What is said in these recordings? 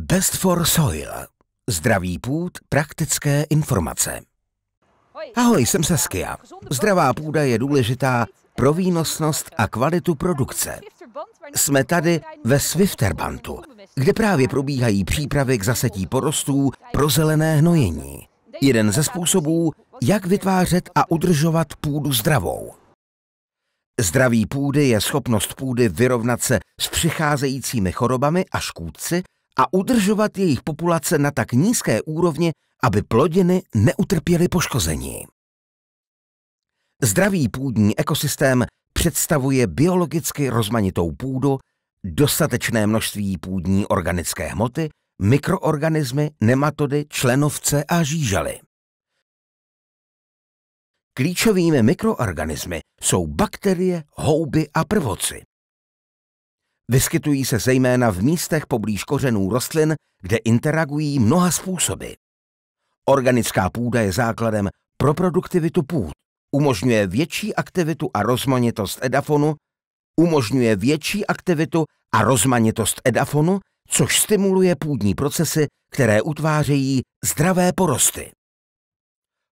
Best for Soil. Zdravý půd, praktické informace. Ahoj, jsem Saskia. Zdravá půda je důležitá pro výnosnost a kvalitu produkce. Jsme tady ve Swifterbantu, kde právě probíhají přípravy k zasetí porostů pro zelené hnojení. Jeden ze způsobů, jak vytvářet a udržovat půdu zdravou. Zdraví půdy je schopnost půdy vyrovnat se s přicházejícími chorobami a škůdci a udržovat jejich populace na tak nízké úrovni, aby plodiny neutrpěly poškození. Zdravý půdní ekosystém představuje biologicky rozmanitou půdu, dostatečné množství půdní organické hmoty, mikroorganismy, nematody, členovce a žížaly. Klíčovými mikroorganismy jsou bakterie, houby a prvoci, Vyskytují se zejména v místech poblíž kořenů rostlin, kde interagují mnoha způsoby. Organická půda je základem pro produktivitu půd, umožňuje větší aktivitu a rozmanitost edafonu, umožňuje větší aktivitu a rozmanitost edafonu, což stimuluje půdní procesy, které utvářejí zdravé porosty.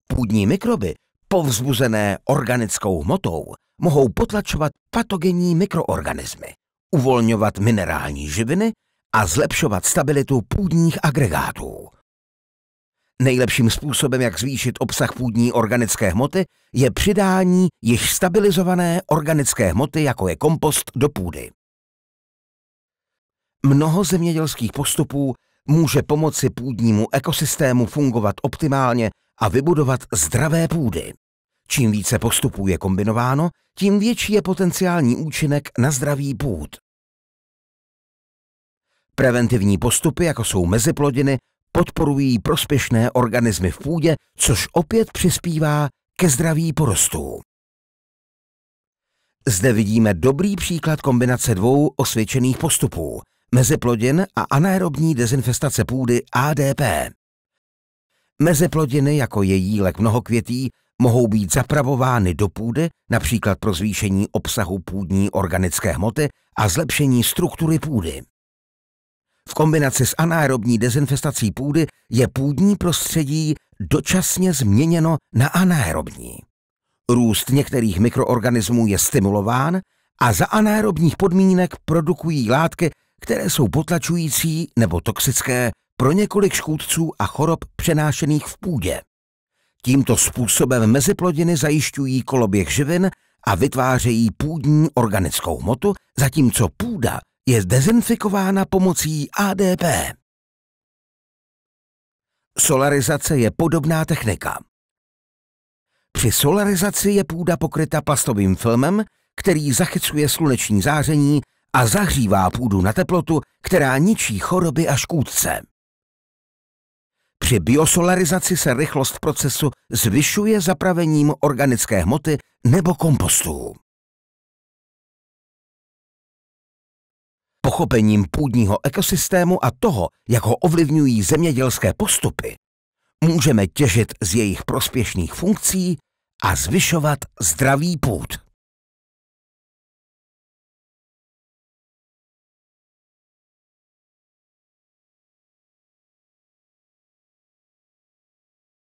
Půdní mikroby, povzbuzené organickou hmotou, mohou potlačovat patogenní mikroorganismy, uvolňovat minerální živiny a zlepšovat stabilitu půdních agregátů. Nejlepším způsobem, jak zvýšit obsah půdní organické hmoty, je přidání již stabilizované organické hmoty, jako je kompost, do půdy. Mnoho zemědělských postupů může pomoci půdnímu ekosystému fungovat optimálně a vybudovat zdravé půdy. Čím více postupů je kombinováno, tím větší je potenciální účinek na zdravý půd. Preventivní postupy, jako jsou meziplodiny, podporují prospěšné organismy v půdě, což opět přispívá ke zdraví porostů. Zde vidíme dobrý příklad kombinace dvou osvědčených postupů – meziplodin a anaerobní dezinfestace půdy ADP. Meziplodiny, jako je jílek mnohokvětý mohou být zapravovány do půdy, například pro zvýšení obsahu půdní organické hmoty a zlepšení struktury půdy. V kombinaci s anárobní dezinfestací půdy je půdní prostředí dočasně změněno na anárobní. Růst některých mikroorganismů je stimulován a za anárobních podmínek produkují látky, které jsou potlačující nebo toxické pro několik škůdců a chorob přenášených v půdě. Tímto způsobem meziplodiny zajišťují koloběh živin a vytvářejí půdní organickou hmotu, zatímco půda je dezinfikována pomocí ADP. Solarizace je podobná technika. Při solarizaci je půda pokryta plastovým filmem, který zachycuje sluneční záření a zahřívá půdu na teplotu, která ničí choroby a škůdce. Při biosolarizaci se rychlost procesu zvyšuje zapravením organické hmoty nebo kompostu. Pochopením půdního ekosystému a toho, jak ho ovlivňují zemědělské postupy, můžeme těžit z jejich prospěšných funkcí a zvyšovat zdravý půd.